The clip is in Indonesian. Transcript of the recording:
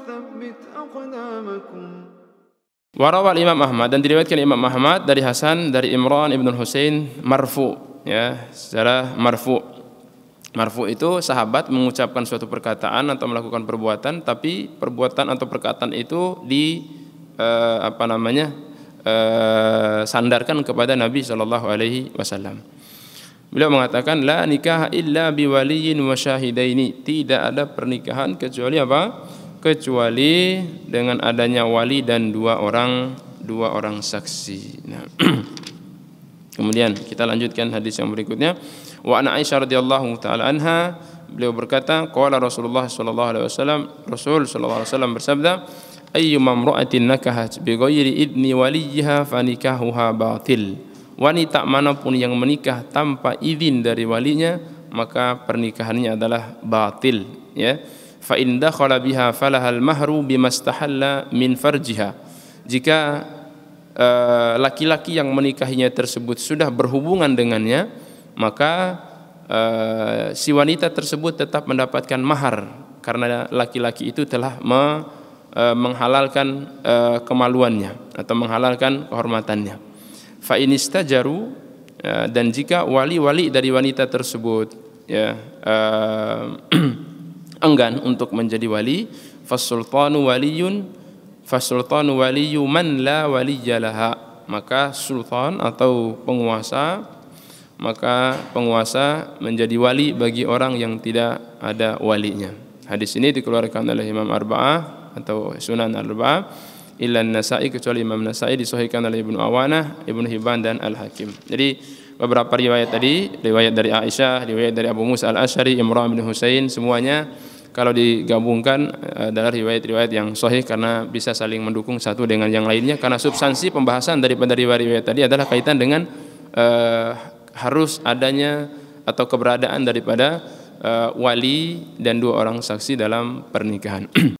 وثبت أقدامكم Warawal Imam Ahmad dan diriwayatkan Imam Ahmad dari Hasan dari Imran ibn Husain marfu ya secara marfu marfu itu sahabat mengucapkan suatu perkataan atau melakukan perbuatan tapi perbuatan atau perkataan itu di eh, apa namanya eh, sandarkan kepada Nabi Shallallahu alaihi wasallam. Beliau mengatakan la nikah illa biwaliyin wa syahidaini. Tidak ada pernikahan kecuali apa? kecuali dengan adanya wali dan dua orang dua orang saksi. Nah. Kemudian kita lanjutkan hadis yang berikutnya. Wa an Aisyah radhiyallahu taala anha beliau berkata qala Rasulullah sallallahu alaihi wasallam Rasul sallallahu alaihi wasallam bersabda ayyuma imra'atin nakahat bi idni waliyha fanikahuha batil wanita manapun yang menikah tanpa izin dari walinya maka pernikahannya adalah batil ya fa in dakhala biha falahal mahru bimastahalla min farjiha jika eh, laki-laki uh, yang menikahinya tersebut sudah berhubungan dengannya maka uh, si wanita tersebut tetap mendapatkan mahar karena laki-laki itu telah me, uh, menghalalkan uh, kemaluannya atau menghalalkan kehormatannya fa inistajaru uh, dan jika wali-wali dari wanita tersebut ya uh, enggan untuk menjadi wali fasultanu waliyun fasultanu waliyu man la waliyalaha maka sultan atau penguasa maka penguasa menjadi wali bagi orang yang tidak ada walinya hadis ini dikeluarkan oleh Imam Arba'ah atau Sunan Arba'ah illa Nasai kecuali Imam Nasai disahihkan oleh Ibnu Awanah, Ibnu Hibban dan Al Hakim. Jadi beberapa riwayat tadi, riwayat dari Aisyah, riwayat dari Abu Musa Al Asy'ari, Imran bin Husain semuanya kalau digabungkan eh, adalah riwayat-riwayat yang sahih karena bisa saling mendukung satu dengan yang lainnya karena substansi pembahasan daripada riwayat-riwayat tadi adalah kaitan dengan uh, harus adanya atau keberadaan daripada uh, wali dan dua orang saksi dalam pernikahan.